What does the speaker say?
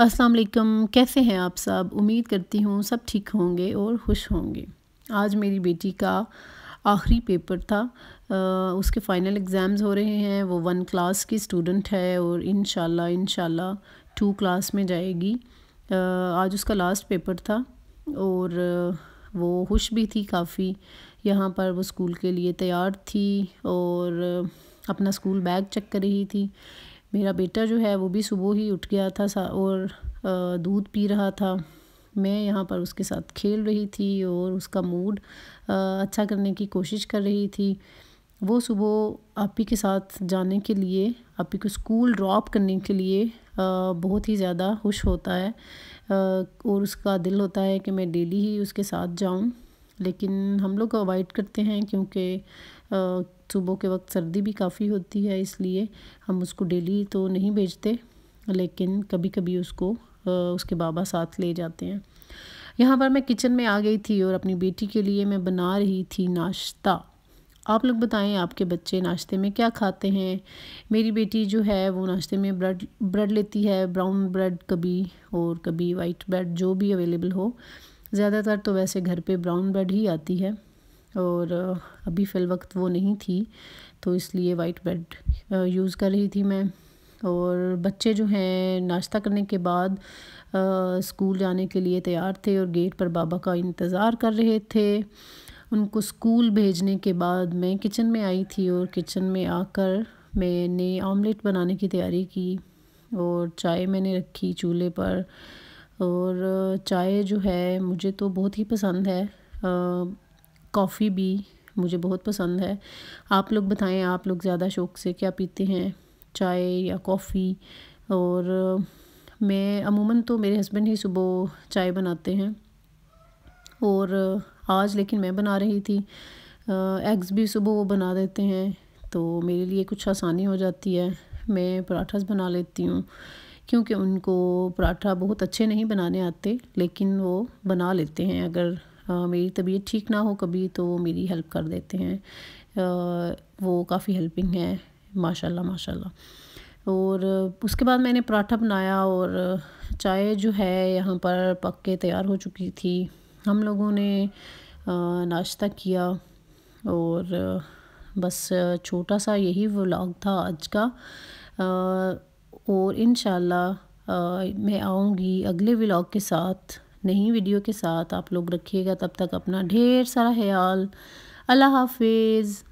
अस्सलाम वालेकुम कैसे हैं आप सब उम्मीद करती हूँ सब ठीक होंगे और खुश होंगे आज मेरी बेटी का आखिरी पेपर था आ, उसके फ़ाइनल एग्ज़ाम्स हो रहे हैं वो वन क्लास की स्टूडेंट है और इन इन टू क्लास में जाएगी आ, आज उसका लास्ट पेपर था और वो खुश भी थी काफ़ी यहाँ पर वो स्कूल के लिए तैयार थी और अपना स्कूल बैग चेक कर रही थी मेरा बेटा जो है वो भी सुबह ही उठ गया था और दूध पी रहा था मैं यहाँ पर उसके साथ खेल रही थी और उसका मूड अच्छा करने की कोशिश कर रही थी वो सुबह आपी के साथ जाने के लिए आपी को स्कूल ड्रॉप करने के लिए बहुत ही ज़्यादा खुश होता है और उसका दिल होता है कि मैं डेली ही उसके साथ जाऊँ लेकिन हम लोग अवॉइड करते हैं क्योंकि सुबह के वक्त सर्दी भी काफ़ी होती है इसलिए हम उसको डेली तो नहीं बेचते लेकिन कभी कभी उसको उसके बाबा साथ ले जाते हैं यहाँ पर मैं किचन में आ गई थी और अपनी बेटी के लिए मैं बना रही थी नाश्ता आप लोग बताएं आपके बच्चे नाश्ते में क्या खाते हैं मेरी बेटी जो है वो नाश्ते में ब्रेड ब्रेड लेती है ब्राउन ब्रेड कभी और कभी वाइट ब्रेड जो भी अवेलेबल हो ज़्यादातर तो वैसे घर पे ब्राउन ब्रेड ही आती है और अभी फ़िल वक्त वो नहीं थी तो इसलिए वाइट ब्रेड यूज़ कर रही थी मैं और बच्चे जो हैं नाश्ता करने के बाद आ, स्कूल जाने के लिए तैयार थे और गेट पर बाबा का इंतज़ार कर रहे थे उनको स्कूल भेजने के बाद मैं किचन में आई थी और किचन में आकर मैंने ऑमलेट बनाने की तैयारी की और चाय मैंने रखी चूल्हे पर और चाय जो है मुझे तो बहुत ही पसंद है आ, कॉफ़ी भी मुझे बहुत पसंद है आप लोग बताएं आप लोग ज़्यादा शौक़ से क्या पीते हैं चाय या कॉफ़ी और मैं अमूमन तो मेरे हस्बैंड ही सुबह चाय बनाते हैं और आज लेकिन मैं बना रही थी एग्स भी सुबह वो बना देते हैं तो मेरे लिए कुछ आसानी हो जाती है मैं पराठास बना लेती हूँ क्योंकि उनको पराठा बहुत अच्छे नहीं बनाने आते लेकिन वो बना लेते हैं अगर हाँ, मेरी तबीयत ठीक ना हो कभी तो वो मेरी हेल्प कर देते हैं वो काफ़ी हेल्पिंग है माशाल्लाह माशाल्लाह और उसके बाद मैंने पराठा बनाया और चाय जो है यहाँ पर पक के तैयार हो चुकी थी हम लोगों ने नाश्ता किया और बस छोटा सा यही व्लॉग था आज का और इन मैं आऊँगी अगले व्लॉग के साथ नहीं वीडियो के साथ आप लोग रखिएगा तब तक अपना ढेर सारा ख्याल अल्लाह हाफिज़